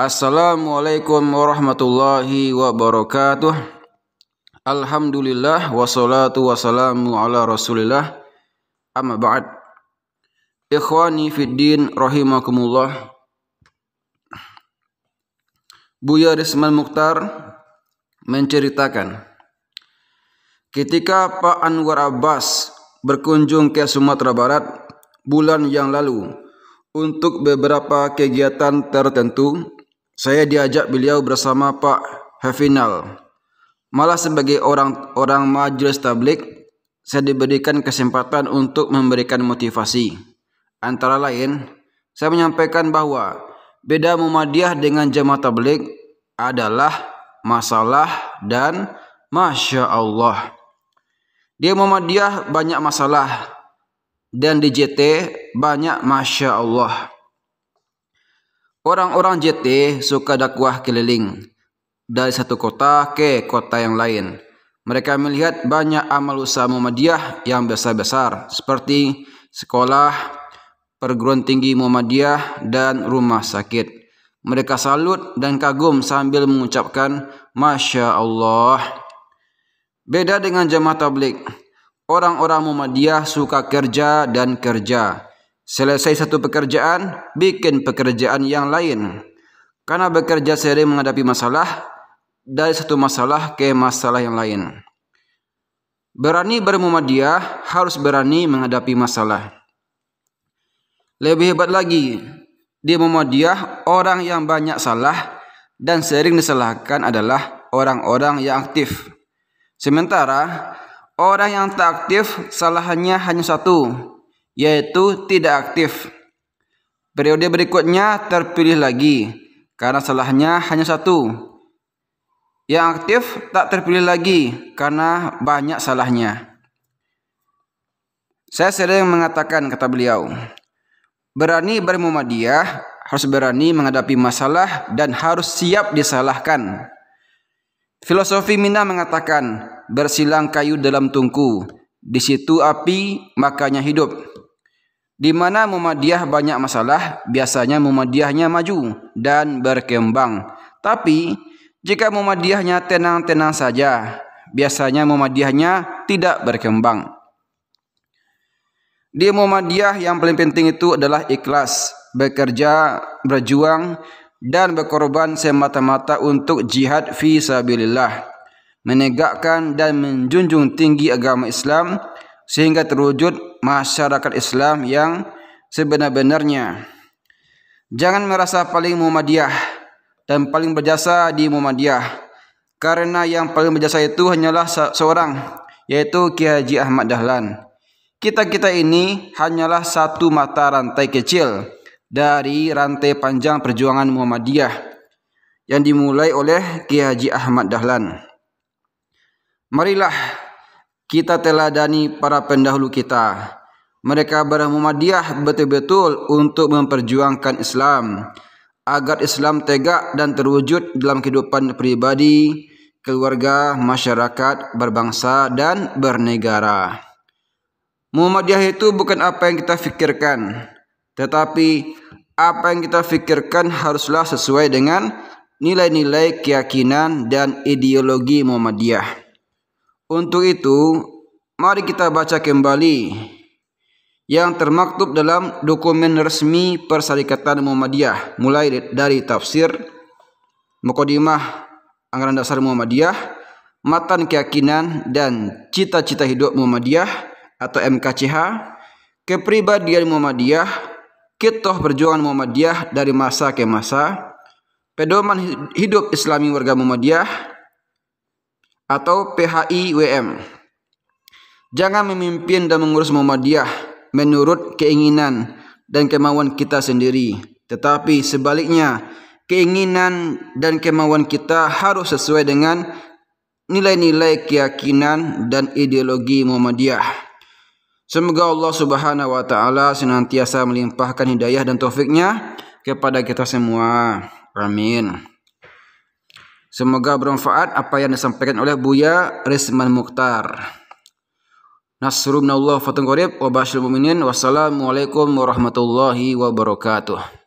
Assalamualaikum warahmatullahi wabarakatuh Alhamdulillah wassalatu wassalamu ala rasulillah Amma ba'd Ikhwani fiddin rahimakumullah Buya Rismal Mukhtar menceritakan Ketika Pak Anwar Abbas berkunjung ke Sumatera Barat bulan yang lalu untuk beberapa kegiatan tertentu saya diajak beliau bersama Pak Hafinal. Malah sebagai orang-orang majelis tablik, saya diberikan kesempatan untuk memberikan motivasi. Antara lain, saya menyampaikan bahwa beda Muhammadiyah dengan jama' tablik adalah masalah dan Masya Allah. Di Muhammadiyah banyak masalah dan di JT banyak Masya Allah. Orang-orang JT suka dakwah keliling dari satu kota ke kota yang lain. Mereka melihat banyak amal usaha Muhammadiyah yang besar-besar seperti sekolah, perguruan tinggi Muhammadiyah, dan rumah sakit. Mereka salut dan kagum sambil mengucapkan Masya Allah. Beda dengan jemaah tablik. Orang-orang Muhammadiyah suka kerja dan kerja. Selesai satu pekerjaan, bikin pekerjaan yang lain. Karena bekerja sering menghadapi masalah, dari satu masalah ke masalah yang lain. Berani bermuhammadiyah harus berani menghadapi masalah. Lebih hebat lagi, di Muhammadiyah orang yang banyak salah dan sering disalahkan adalah orang-orang yang aktif. Sementara orang yang tak aktif salahnya hanya satu, yaitu tidak aktif. Periode berikutnya terpilih lagi karena salahnya hanya satu. Yang aktif tak terpilih lagi karena banyak salahnya. Saya sering mengatakan kata beliau, berani bermuhammadiyah harus berani menghadapi masalah dan harus siap disalahkan. Filosofi Mina mengatakan, bersilang kayu dalam tungku, di situ api, makanya hidup di mana Muhammadiyah banyak masalah, biasanya Muhammadiyahnya maju dan berkembang. Tapi jika Muhammadiyahnya tenang-tenang saja, biasanya Muhammadiyahnya tidak berkembang. Di Muhammadiyah yang paling penting itu adalah ikhlas, bekerja, berjuang, dan berkorban semata-mata untuk jihad fi sabilillah, menegakkan dan menjunjung tinggi agama Islam, sehingga terwujud masyarakat Islam yang sebenar-benarnya. Jangan merasa paling Muhammadiyah dan paling berjasa di Muhammadiyah karena yang paling berjasa itu hanyalah seorang yaitu Ki Haji Ahmad Dahlan. Kita-kita ini hanyalah satu mata rantai kecil dari rantai panjang perjuangan Muhammadiyah yang dimulai oleh Ki Haji Ahmad Dahlan. Marilah kita teladani para pendahulu kita. Mereka barang betul-betul untuk memperjuangkan Islam agar Islam tegak dan terwujud dalam kehidupan pribadi, keluarga, masyarakat, berbangsa dan bernegara. Muhammadiyah itu bukan apa yang kita fikirkan, tetapi apa yang kita fikirkan haruslah sesuai dengan nilai-nilai keyakinan dan ideologi Muhammadiyah. Untuk itu, mari kita baca kembali yang termaktub dalam dokumen resmi Perserikatan Muhammadiyah mulai dari tafsir Mukodimah Anggaran Dasar Muhammadiyah, Matan Keyakinan dan Cita-Cita Hidup Muhammadiyah atau MKCH, Kepribadian Muhammadiyah, Kitoh Perjuangan Muhammadiyah dari masa ke masa, Pedoman Hidup Islami Warga Muhammadiyah, atau PHIWM. Jangan memimpin dan mengurus Muhammadiyah menurut keinginan dan kemauan kita sendiri, tetapi sebaliknya keinginan dan kemauan kita harus sesuai dengan nilai-nilai keyakinan dan ideologi Muhammadiyah. Semoga Allah Subhanahu wa taala senantiasa melimpahkan hidayah dan taufiknya kepada kita semua. Amin. Semoga bermanfaat apa yang disampaikan oleh Buya Rizman Mukhtar. Nasrumna Allah Fatun Qarib wa Bashir Muminin. Wassalamualaikum warahmatullahi wabarakatuh.